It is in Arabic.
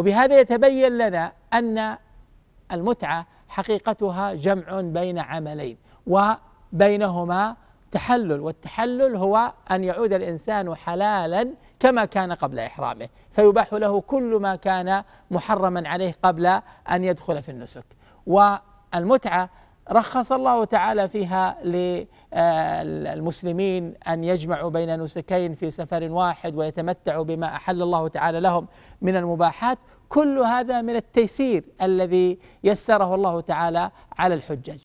وبهذا يتبين لنا ان المتعه حقيقتها جمع بين عملين وبينهما تحلل والتحلل هو ان يعود الانسان حلالا كما كان قبل احرامه فيباح له كل ما كان محرما عليه قبل ان يدخل في النسك والمتعه رخص الله تعالى فيها للمسلمين آه، ان يجمعوا بين نسكين في سفر واحد ويتمتعوا بما احل الله تعالى لهم من المباحات كل هذا من التيسير الذي يسره الله تعالى على الحجاج